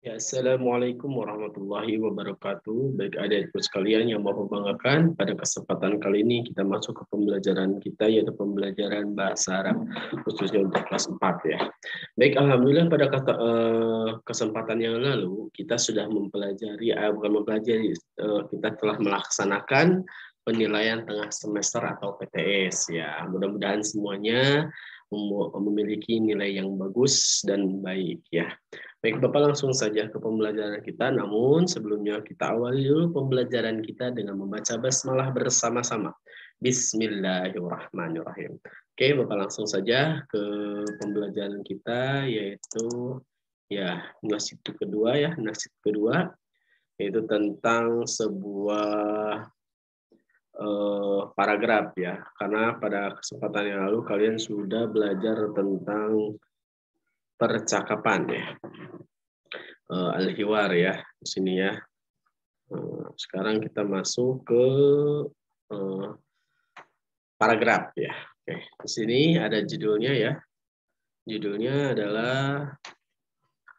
Ya, Assalamualaikum warahmatullahi wabarakatuh. Baik ada ibu sekalian yang mau membanggakan, pada kesempatan kali ini kita masuk ke pembelajaran kita, yaitu pembelajaran bahasa Arab, khususnya untuk kelas 4 ya. Baik, Alhamdulillah pada kata, eh, kesempatan yang lalu, kita sudah mempelajari, eh, bukan mempelajari, eh, kita telah melaksanakan penilaian tengah semester atau PTS ya. Mudah-mudahan semuanya memiliki nilai yang bagus dan baik ya. Baik, Bapak langsung saja ke pembelajaran kita. Namun sebelumnya kita awali dulu pembelajaran kita dengan membaca basmalah bersama-sama. Bismillahirrahmanirrahim. Oke, Bapak langsung saja ke pembelajaran kita yaitu ya nasib kedua ya, nasib kedua yaitu tentang sebuah eh, paragraf ya. Karena pada kesempatan yang lalu kalian sudah belajar tentang percakapan ya. Eh, Al-hiwar ya di sini ya. Eh, sekarang kita masuk ke eh, paragraf ya. Oke, di sini ada judulnya ya. Judulnya adalah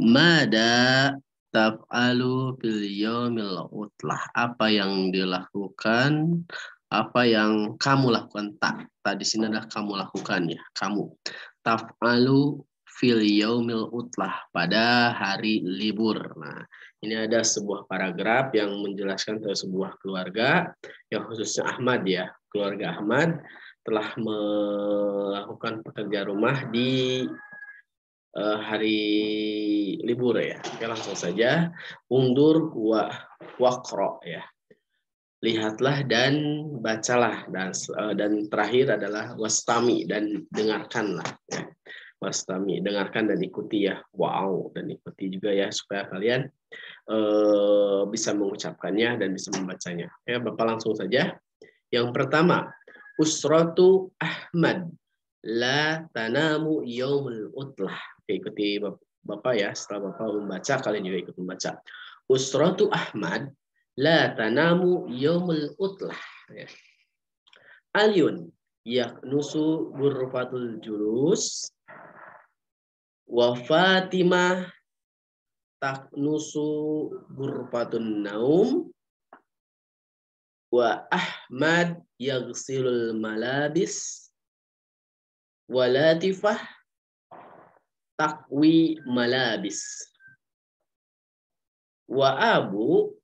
Mada taf'alu fil yaumil Apa yang dilakukan apa yang kamu lakukan tak tadi sini adalah kamu lakukan ya kamu taf'alu fil yaumil utlah pada hari libur. Nah, ini ada sebuah paragraf yang menjelaskan tentang sebuah keluarga yang khususnya Ahmad ya. Keluarga Ahmad telah melakukan pekerja rumah di uh, hari libur ya. Oke, langsung saja undur wa waqra ya. Lihatlah dan bacalah dan eh, dan terakhir adalah wastami dan dengarkanlah ya wastami. Dengarkan dan ikuti ya, wow dan ikuti juga ya supaya kalian uh, bisa mengucapkannya dan bisa membacanya. Ya, Bapak langsung saja. Yang pertama, usratu Ahmad la tanamu yaumul utlah. Oke, ikuti Bapak ya, setelah Bapak membaca kalian juga ikut membaca. Usratu Ahmad la tanamu yaumul utlah. Ya. Aliun nusu burfatul julus wa Fatimah tak nusu burfatun naum wa Ahmad yagsilul malabis wa Latifah takwi malabis wa Abu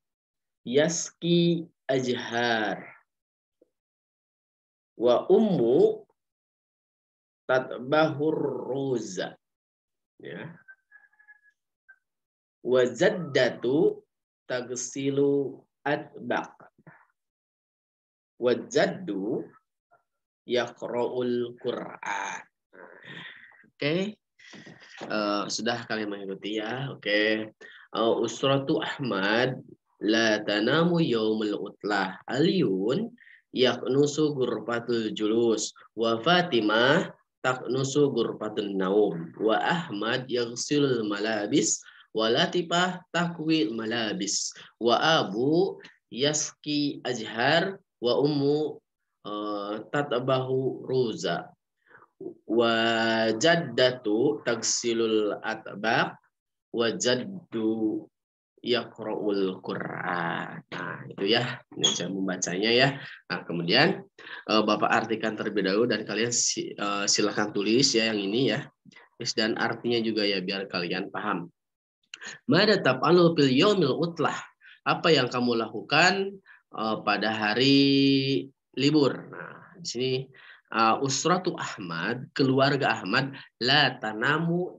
yaski ajhar wa ummu tatbahur ruza ya wa zaddatu tagsilu atbaq wa zaddu yaqra'ul Qur'an. Oke. Okay. Uh, eh, sudah kalian mengikuti ya. Oke. Okay. Uh, usratu Ahmad la tanamu yaumul utlah aliyun yaknusu gurfatul julus wa Fatimah taknusu gurfatun naum wa Ahmad yaghsilul malabis wa Latifah takwil malabis wa Abu yaski ajhar wa ummu uh, e, tatabahu ruza wa jaddatu tagsilul atbaq wa jaddu yaqra'ul Qur'an. Nah, itu ya. Ini saya membacanya ya. Nah, kemudian eh, Bapak artikan terlebih dahulu dan kalian si, uh, eh, silahkan tulis ya yang ini ya. Dan artinya juga ya biar kalian paham. Mada tab'alu fil yomil utlah. Apa yang kamu lakukan eh, pada hari libur. Nah, di sini uh, usratu Ahmad, keluarga Ahmad la tanamu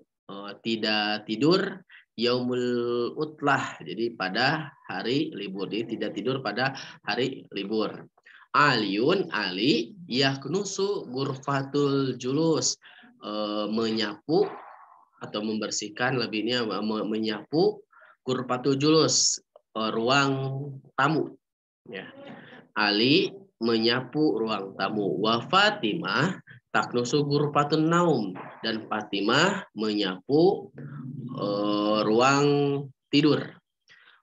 tidak tidur yaumul utlah jadi pada hari libur jadi tidak tidur pada hari libur Aliun Ali yaknusu gurfatul julus e, menyapu atau membersihkan lebihnya e, me, menyapu gurfatul julus e, ruang tamu ya Ali menyapu ruang tamu wa Fatimah taklusu gurfatun naum dan Fatimah menyapu uh, ruang tidur.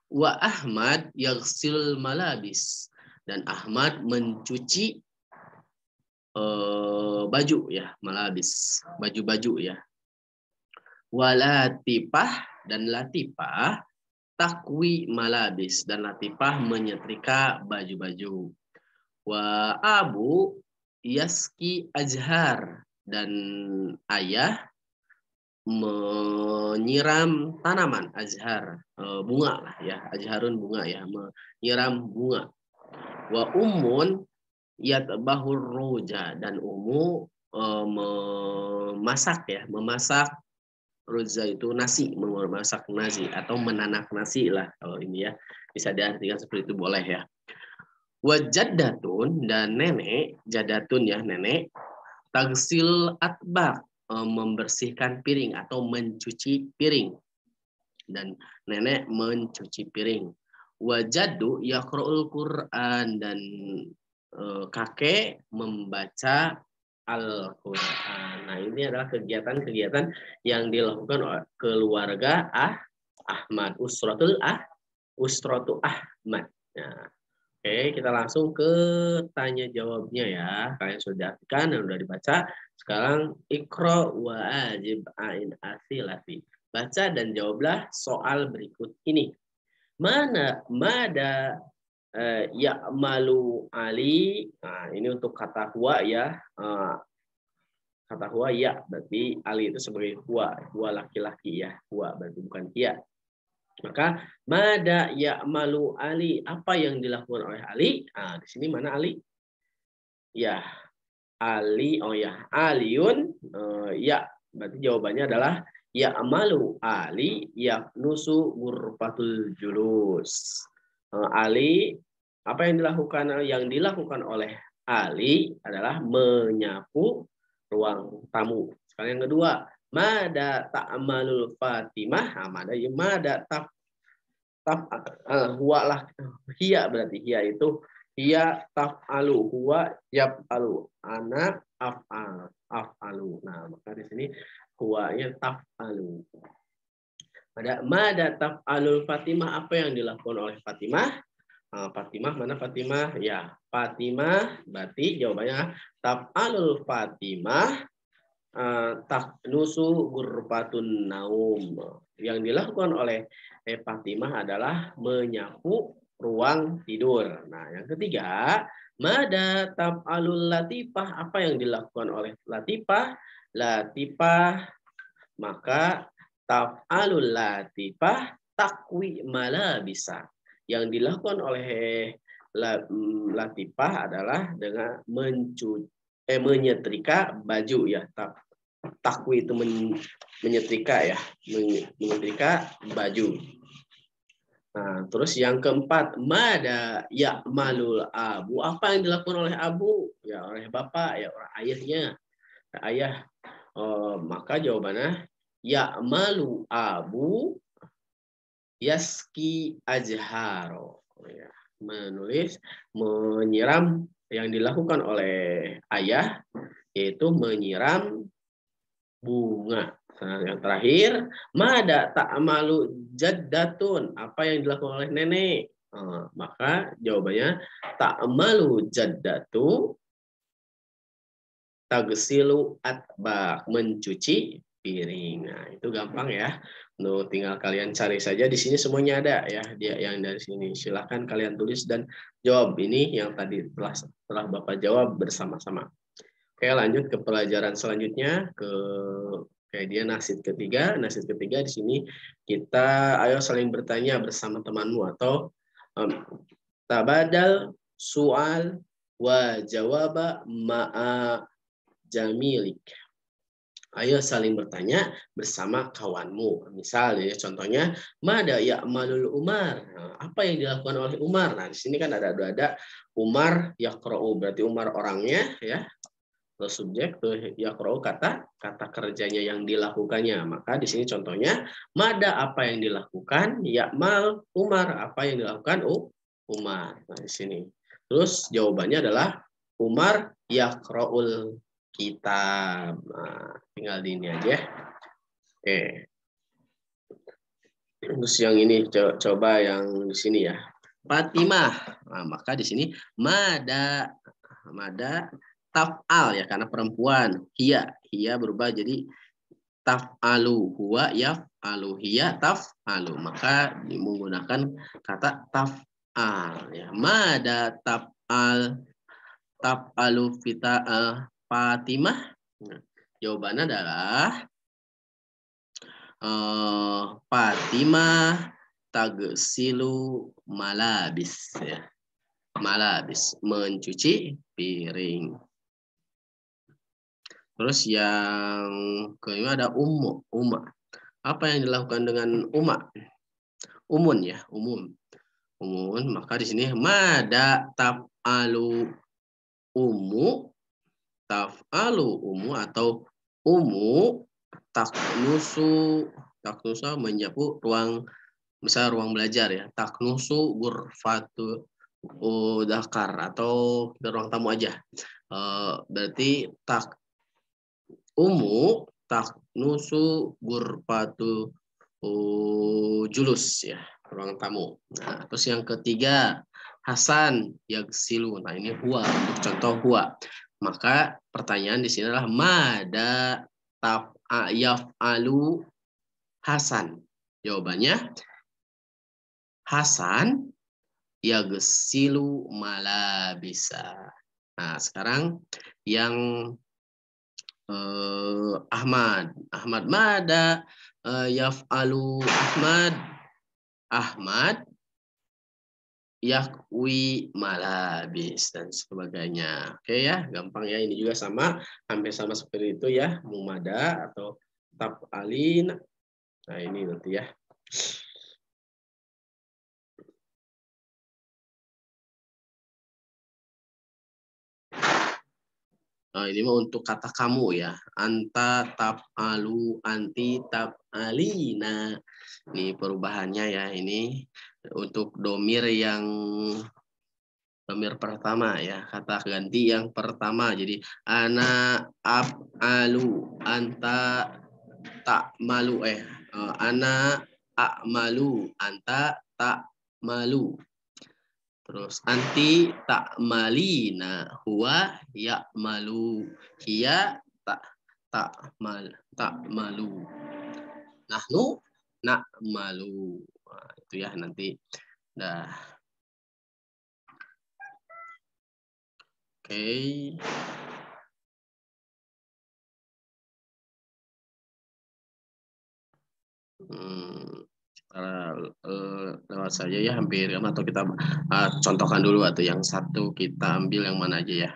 Wa Ahmad yang sil malabis dan Ahmad mencuci uh, baju ya, malabis, baju-baju ya. Wa dan Latipah takwi malabis dan Latipah menyetrika baju-baju. Wa abu Yaski Azhar dan ayah menyiram tanaman azhar eh, bunga lah ya azharun bunga ya menyiram bunga wa yat yatbahur roja dan umu eh, memasak ya memasak roja itu nasi memasak nasi atau menanak nasi lah kalau ini ya bisa diartikan seperti itu boleh ya wajadatun dan nenek, jadatun ya nenek, tagsil atbak e, membersihkan piring atau mencuci piring. Dan nenek mencuci piring. Wajadu yaqra'ul Qur'an dan e, kakek membaca Al-Qur'an. Nah, ini adalah kegiatan-kegiatan yang dilakukan oleh keluarga Ah Ahmad, usratul Ah, usratu Ahmad. Nah, Oke, kita langsung ke tanya jawabnya ya. Kalian sudah diartikan dan sudah dibaca. Sekarang ikro wa ajib ain asilati. Baca dan jawablah soal berikut ini. Mana mada eh, ya malu ali. Nah, ini untuk kata huwa ya. Eh, kata huwa ya berarti ali itu sebagai huwa, huwa laki-laki ya. Huwa berarti bukan kia. Maka mada ya malu Ali apa yang dilakukan oleh Ali? Ah di sini mana Ali? Ya Ali oh ya Aliun uh, eh, ya berarti jawabannya adalah ya malu Ali ya nusu gurfatul julus. Uh, Ali apa yang dilakukan yang dilakukan oleh Ali adalah menyapu ruang tamu. Sekarang yang kedua, Mada ta'amalul Fatimah. mada ya mada taf taf eh, huwa lah hiya berarti hiya itu hiya taf alu huwa yap alu ana af al af alu. Nah maka di sini huwanya taf alu. Mada mada taf alul Fatimah apa yang dilakukan oleh Fatimah? Fatimah mana Fatimah? Ya, Fatimah berarti jawabannya alul Fatimah Tak eh, taknusu gurpatun naum. Yang dilakukan oleh eh, Fatimah adalah menyapu ruang tidur. Nah, yang ketiga, mada tab'alul latifah. Apa yang dilakukan oleh latifah? Latifah maka taf'alul latifah takwi bisa. Yang dilakukan oleh mm, latifah adalah dengan mencuci eh, menyetrika baju ya tab takwi itu men, menyetrika ya, menyetrika baju. Nah, terus yang keempat, mada ya malul abu. Apa yang dilakukan oleh abu? Ya oleh bapak, ya oleh ayahnya, nah, ayah. Oh, maka jawabannya ya malu abu yaski ajharo. Ya, menulis menyiram yang dilakukan oleh ayah yaitu menyiram bunga. Nah, yang terakhir, mada malu jaddatun. Apa yang dilakukan oleh nenek? Nah, maka jawabannya tak malu jaddatu tagsilu atbak mencuci piring. Nah, itu gampang ya. No, tinggal kalian cari saja di sini semuanya ada ya dia yang dari sini. Silahkan kalian tulis dan jawab ini yang tadi telah telah Bapak jawab bersama-sama. Oke, lanjut ke pelajaran selanjutnya ke kayak dia nasid ketiga. Nasid ketiga di sini kita ayo saling bertanya bersama temanmu atau um, tabadal soal wa jawaba ma'a jamilik. Ayo saling bertanya bersama kawanmu. misalnya contohnya mada ya malul Umar. Nah, apa yang dilakukan oleh Umar? Nah, di sini kan ada ada, ada Umar yaqra'u berarti Umar orangnya ya atau subjek tuh yakro kata kata kerjanya yang dilakukannya. Maka di sini contohnya mada apa yang dilakukan, yakmal Umar apa yang dilakukan U, Umar. Nah, di sini. Terus jawabannya adalah Umar yakroul kita Nah, tinggal di ini aja. Ya. Oke. Terus yang ini coba yang di sini ya. Fatimah. Nah, maka di sini mada mada taf'al ya karena perempuan hia hia berubah jadi taf'alu huwa yaf'alu hiya taf'alu maka menggunakan kata taf'al ya mada taf'al taf'alu fita uh, Fatimah nah, jawabannya adalah uh, Fatimah tagsilu malabis ya malabis mencuci piring Terus yang kelima ada umu umma. Apa yang dilakukan dengan umma? Umun ya, umum. Umun, maka di sini mada taf'alu umu taf'alu umu atau umu taknusu taknusa menyapu ruang besar ruang belajar ya taknusu gurfatu udakar atau ruang tamu aja. Eh, berarti tak umu tak nusu gurpatu uh, julus ya ruang tamu. Nah, terus yang ketiga Hasan yang silu. Nah ini untuk contoh hua. Maka pertanyaan di sini adalah mada ayaf alu Hasan. Jawabannya Hasan silu malah bisa. Nah, sekarang yang uh, Ahmad. Ahmad mada Yaf eh, yaf'alu Ahmad. Ahmad yakwi malabis dan sebagainya. Oke ya, gampang ya. Ini juga sama, hampir sama seperti itu ya. Mumada atau Tap alin. Nah ini nanti ya. Eh, ini mah untuk kata kamu ya. Anta tap alu anti tap alina. Ini perubahannya ya. Ini untuk domir yang domir pertama ya. Kata ganti yang pertama. Jadi ana ap alu anta tak malu eh, eh ana a malu anta tak malu Terus anti malina huwa ya malu kia tak tak mal tak malu. Nahnu nak malu. Nah, itu ya nanti. dah Oke. Okay. Hmm. Eh, lewat saja ya hampir atau kita uh, contohkan dulu atau yang satu kita ambil yang mana aja ya.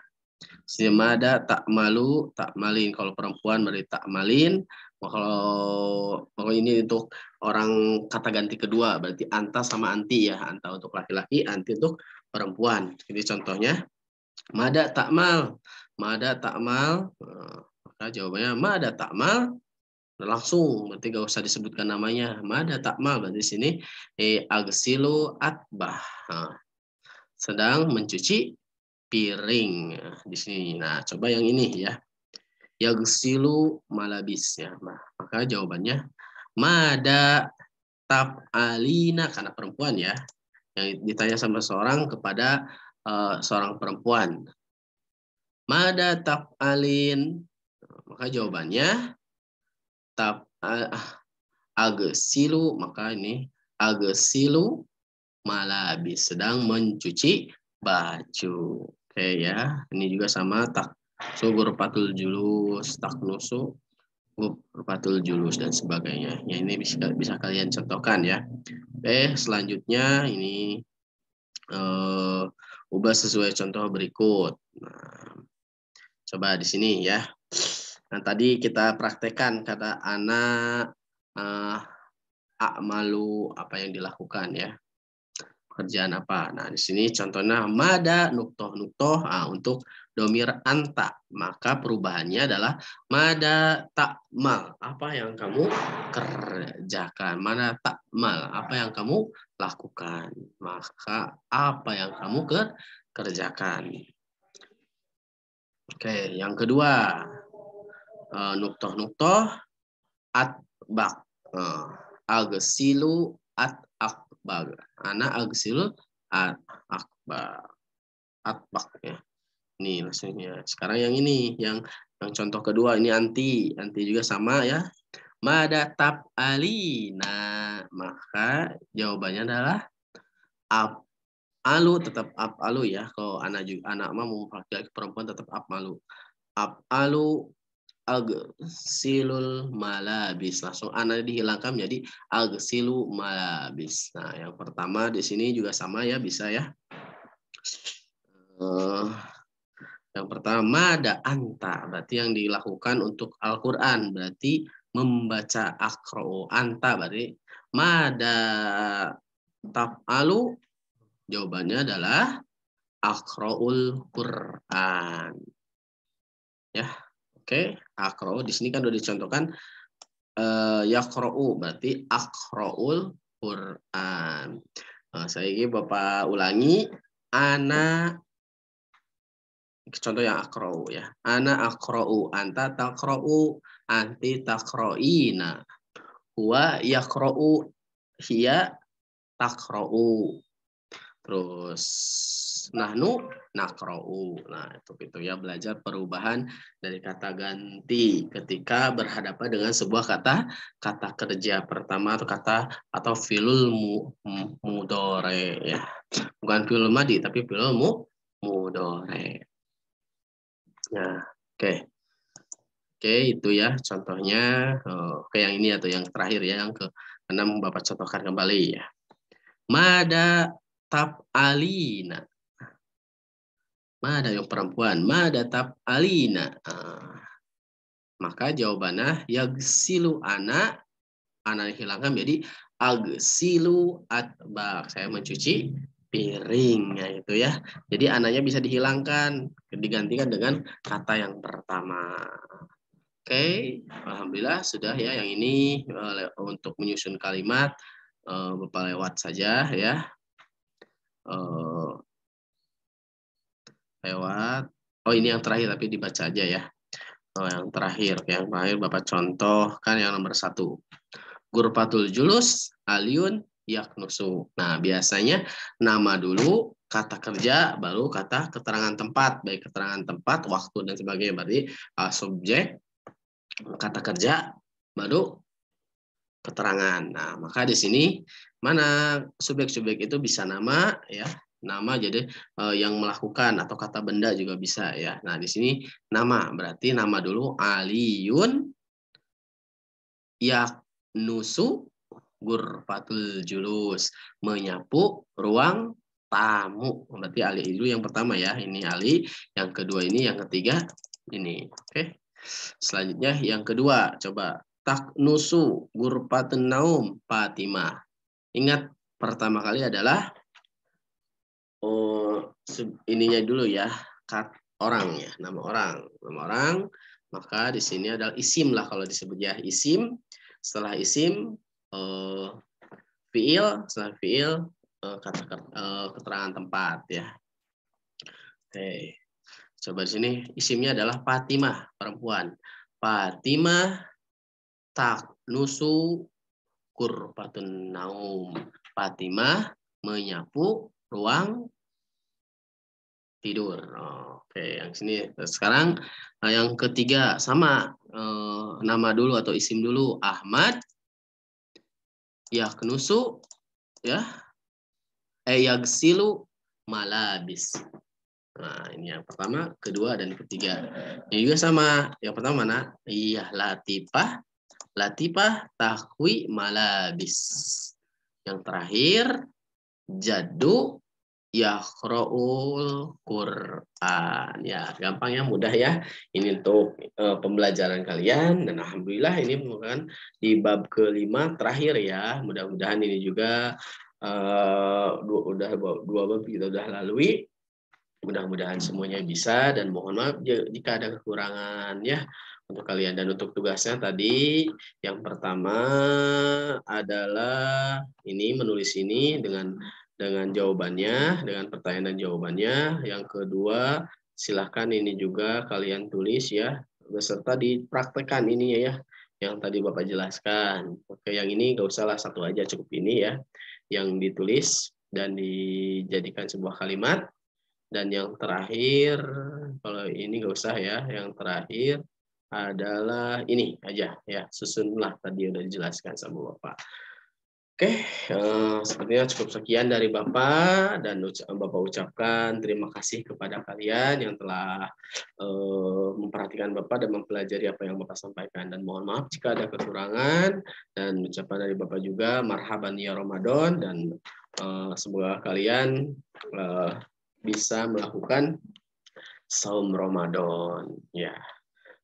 Simada tak malu tak malin kalau perempuan berarti tak malin kalau ini untuk orang kata ganti kedua berarti anta sama anti ya anta untuk laki-laki anti untuk perempuan ini contohnya mada tak mal mada tak mal, nah, maka jawabannya mada tak mal langsung berarti gak usah disebutkan namanya mada tak berarti di sini eh, agsilu atbah sedang mencuci piring di sini nah coba yang ini ya yagsilu malabis ya nah, maka jawabannya mada Tap alina karena perempuan ya yang ditanya sama seorang kepada uh, seorang perempuan mada Tap alin maka jawabannya tap agesilu ah, ah, maka ini agesilu malabi sedang mencuci baju. Oke okay, ya, ini juga sama tak subur patul julus, tak nusu patul julus dan sebagainya. Ya ini bisa bisa kalian contohkan ya. Oke, selanjutnya ini uh, ubah sesuai contoh berikut. Nah, coba di sini ya. Nah, tadi kita praktekkan kata anak uh, eh, akmalu apa yang dilakukan ya. kerjaan apa? Nah, di sini contohnya mada nuktoh nuktoh nah, untuk domir anta. Maka perubahannya adalah mada takmal. Apa yang kamu kerjakan? Mana takmal? Apa yang kamu lakukan? Maka apa yang kamu kerjakan? Oke, yang kedua, nuktoh nuktoh at bak uh, at akbar ana agsilu at akbar at bak ya ini maksudnya sekarang yang ini yang yang contoh kedua ini anti anti juga sama ya mada ali alina maka jawabannya adalah ap alu tetap ap alu ya kalau anak juga anak mah mau perempuan tetap ap malu ap alu agsilul malabis. Langsung ana dihilangkan menjadi agsilu malabis. Nah, yang pertama di sini juga sama ya, bisa ya. Eh, yang pertama ada anta, berarti yang dilakukan untuk Al-Qur'an, berarti membaca akro anta berarti mada alu, jawabannya adalah akroul Quran. Ya, Oke, akro di sini kan udah dicontohkan uh, eh, yakro'u berarti akro'ul Quran. Nah, saya ini Bapak ulangi ana contoh yang akro'u ya. Ana akro'u, anta takro'u, anti takro'ina. Huwa yakro'u, hiya takro'u. Terus nahnu nakrou Nah, itu itu ya belajar perubahan dari kata ganti ketika berhadapan dengan sebuah kata kata kerja pertama atau kata atau filul mu, mudore ya. Bukan filul madi tapi filul mu, mudore. Nah, oke. Okay. Oke, okay, itu ya contohnya. ke yang ini atau yang terakhir ya, yang ke-6 Bapak contohkan kembali ya. Mada alina Mada yang perempuan, mada tap alina ah, Maka jawabannya ah, yagsilu anak, anak hilangkan jadi agsilu atbak. Saya mencuci piring ya itu ya. Jadi anaknya bisa dihilangkan digantikan dengan kata yang pertama. Oke, okay. alhamdulillah sudah ya yang ini eh, untuk menyusun kalimat eh, Bapak lewat saja ya uh, lewat oh ini yang terakhir tapi dibaca aja ya oh, yang terakhir yang terakhir bapak contoh kan yang nomor satu gurpatul julus aliun yaknusu nah biasanya nama dulu kata kerja baru kata keterangan tempat baik keterangan tempat waktu dan sebagainya berarti uh, subjek kata kerja baru keterangan. Nah, maka di sini mana subjek-subjek itu bisa nama ya, nama jadi e, yang melakukan atau kata benda juga bisa ya. Nah, di sini nama berarti nama dulu aliyun yaknusu gurfatul julus menyapu ruang tamu. Berarti ali itu yang pertama ya, ini ali, yang kedua ini, yang ketiga ini. Oke. Selanjutnya yang kedua, coba Tak taknusu gurpatun naum Fatimah. Ingat pertama kali adalah oh, ininya dulu ya kat orang ya nama orang nama orang maka di sini adalah isim lah kalau disebut ya isim setelah isim eh, fiil setelah fiil eh, kata eh, keterangan tempat ya oke coba di sini isimnya adalah Fatimah perempuan Fatimah tak nusu kurfatun naum. Fatimah menyapu ruang tidur. Oke, yang sini sekarang eh, yang ketiga sama eh, nama dulu atau isim dulu Ahmad kenusu ya eh yagsilu malabis. Nah, ini yang pertama, kedua dan ketiga. Ini juga sama. Yang pertama mana? Iya, latifah latifah tahwi malabis. Yang terakhir jadu Yahroul Quran. Ya, gampang ya, mudah ya. Ini untuk e, pembelajaran kalian dan alhamdulillah ini merupakan di bab kelima terakhir ya. Mudah-mudahan ini juga e, dua udah dua bab kita udah lalui. Mudah-mudahan semuanya bisa dan mohon maaf jika ada kekurangan ya untuk kalian dan untuk tugasnya tadi yang pertama adalah ini menulis ini dengan dengan jawabannya dengan pertanyaan dan jawabannya yang kedua silahkan ini juga kalian tulis ya beserta dipraktekkan ini ya yang tadi bapak jelaskan oke yang ini gak lah satu aja cukup ini ya yang ditulis dan dijadikan sebuah kalimat dan yang terakhir kalau ini gak usah ya yang terakhir adalah ini aja ya susunlah tadi udah dijelaskan sama bapak. Oke, eh, sepertinya cukup sekian dari Bapak dan Bapak ucapkan terima kasih kepada kalian yang telah eh, memperhatikan Bapak dan mempelajari apa yang Bapak sampaikan dan mohon maaf jika ada kekurangan dan ucapan dari Bapak juga marhaban ya Ramadan dan eh, semoga kalian bisa melakukan saum Ramadan ya.